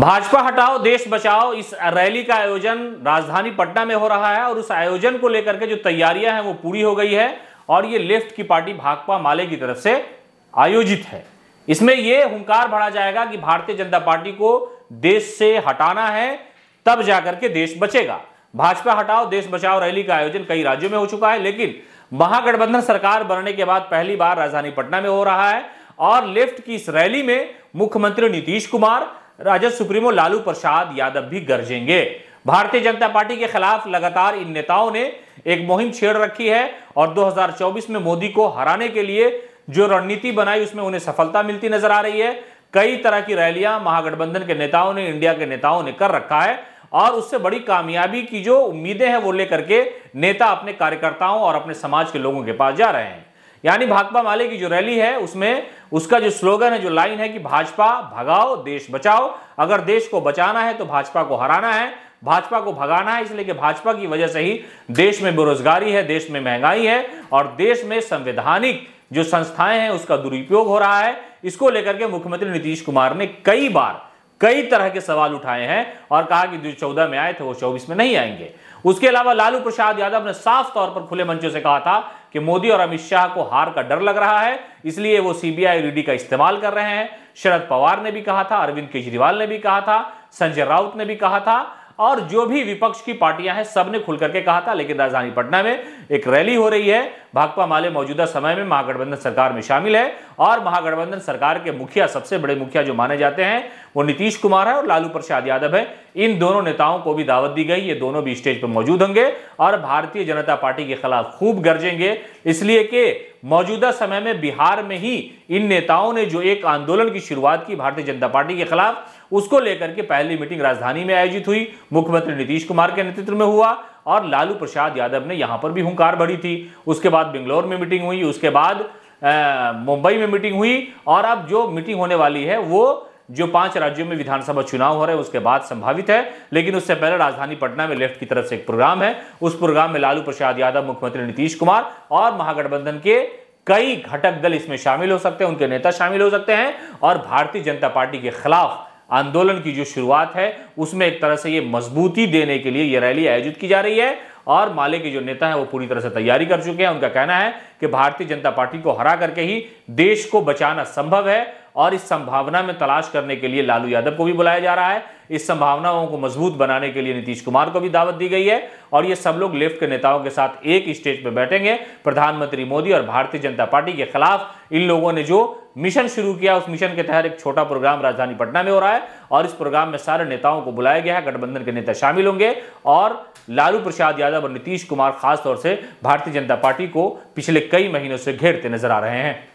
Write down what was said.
भाजपा हटाओ देश बचाओ इस रैली का आयोजन राजधानी पटना में हो रहा है और उस आयोजन को लेकर के जो तैयारियां हैं वो पूरी हो गई है और ये लेफ्ट की पार्टी भाकपा माले की तरफ से आयोजित है इसमें ये हंकार भरा जाएगा कि भारतीय जनता पार्टी को देश से हटाना है तब जाकर के देश बचेगा भाजपा हटाओ देश बचाओ रैली का आयोजन कई राज्यों में हो चुका है लेकिन महागठबंधन सरकार बनने के बाद पहली बार राजधानी पटना में हो रहा है और लेफ्ट की इस रैली में मुख्यमंत्री नीतीश कुमार राजद सुप्रीमो लालू प्रसाद यादव भी गरजेंगे भारतीय जनता पार्टी के खिलाफ लगातार इन नेताओं ने एक मुहिम छेड़ रखी है और 2024 में मोदी को हराने के लिए जो रणनीति बनाई उसमें उन्हें सफलता मिलती नजर आ रही है कई तरह की रैलियां महागठबंधन के नेताओं ने इंडिया के नेताओं ने कर रखा है और उससे बड़ी कामयाबी की जो उम्मीदें हैं वो लेकर के नेता अपने कार्यकर्ताओं और अपने समाज के लोगों के पास जा रहे हैं यानी भाकपा माले की जो रैली है उसमें उसका जो स्लोगन है जो लाइन है कि भाजपा भगाओ देश बचाओ अगर देश को बचाना है तो भाजपा को हराना है भाजपा को भगाना है इसलिए कि भाजपा की वजह से ही देश में बेरोजगारी है देश में महंगाई है और देश में संवैधानिक जो संस्थाएं हैं उसका दुरुपयोग हो रहा है इसको लेकर के मुख्यमंत्री नीतीश कुमार ने कई बार कई तरह के सवाल उठाए हैं और कहा कि जो चौदह में आए थे वो चौबीस में नहीं आएंगे उसके अलावा लालू प्रसाद यादव ने साफ तौर पर खुले मंचों से कहा था कि मोदी और अमित शाह को हार का डर लग रहा है इसलिए वो सीबीआई ईडी e का इस्तेमाल कर रहे हैं शरद पवार ने भी कहा था अरविंद केजरीवाल ने भी कहा था संजय राउत ने भी कहा था और जो भी विपक्ष की पार्टियां हैं सबने खुल करके कहा था लेकिन राजधानी पटना में एक रैली हो रही है भाकपा माले मौजूदा समय में महागठबंधन सरकार में शामिल है और महागठबंधन सरकार के मुखिया सबसे बड़े मुखिया जो माने जाते हैं वो नीतीश कुमार है और लालू प्रसाद यादव है इन दोनों नेताओं को भी दावत दी गई ये दोनों भी स्टेज पर मौजूद होंगे और भारतीय जनता पार्टी के खिलाफ खूब गरजेंगे इसलिए कि मौजूदा समय में बिहार में ही इन नेताओं ने जो एक आंदोलन की शुरुआत की भारतीय जनता पार्टी के खिलाफ उसको लेकर के पहली मीटिंग राजधानी में आयोजित हुई मुख्यमंत्री नीतीश कुमार के नेतृत्व में हुआ और लालू प्रसाद यादव ने यहां पर भी हुंकार भरी थी उसके बाद बेंगलोर में मीटिंग हुई उसके बाद मुंबई में मीटिंग हुई और अब जो मीटिंग होने वाली है वो जो पांच राज्यों में विधानसभा चुनाव हो रहे हैं उसके बाद संभावित है लेकिन उससे पहले राजधानी पटना में लेफ्ट की तरफ से एक प्रोग्राम है उस प्रोग्राम में लालू प्रसाद यादव मुख्यमंत्री नीतीश कुमार और महागठबंधन के कई घटक दल इसमें शामिल हो सकते हैं उनके नेता शामिल हो सकते हैं और भारतीय जनता पार्टी के खिलाफ आंदोलन की जो शुरुआत है उसमें एक तरह से ये मजबूती देने के लिए ये रैली आयोजित की जा रही है और माले के जो नेता हैं वो पूरी तरह से तैयारी कर चुके हैं उनका कहना है कि भारतीय जनता पार्टी को हरा करके ही देश को बचाना संभव है और इस संभावना में तलाश करने के लिए लालू यादव को भी बुलाया जा रहा है इस संभावनाओं को मजबूत बनाने के लिए नीतीश कुमार को भी दावत दी गई है और ये सब लोग लेफ्ट के नेताओं के साथ एक स्टेज पर बैठेंगे प्रधानमंत्री मोदी और भारतीय जनता पार्टी के खिलाफ इन लोगों ने जो मिशन शुरू किया उस मिशन के तहत एक छोटा प्रोग्राम राजधानी पटना में हो रहा है और इस प्रोग्राम में सारे नेताओं को बुलाया गया है गठबंधन के नेता शामिल होंगे और लालू प्रसाद यादव और नीतीश कुमार खासतौर से भारतीय जनता पार्टी को पिछले कई महीनों से घेरते नजर आ रहे हैं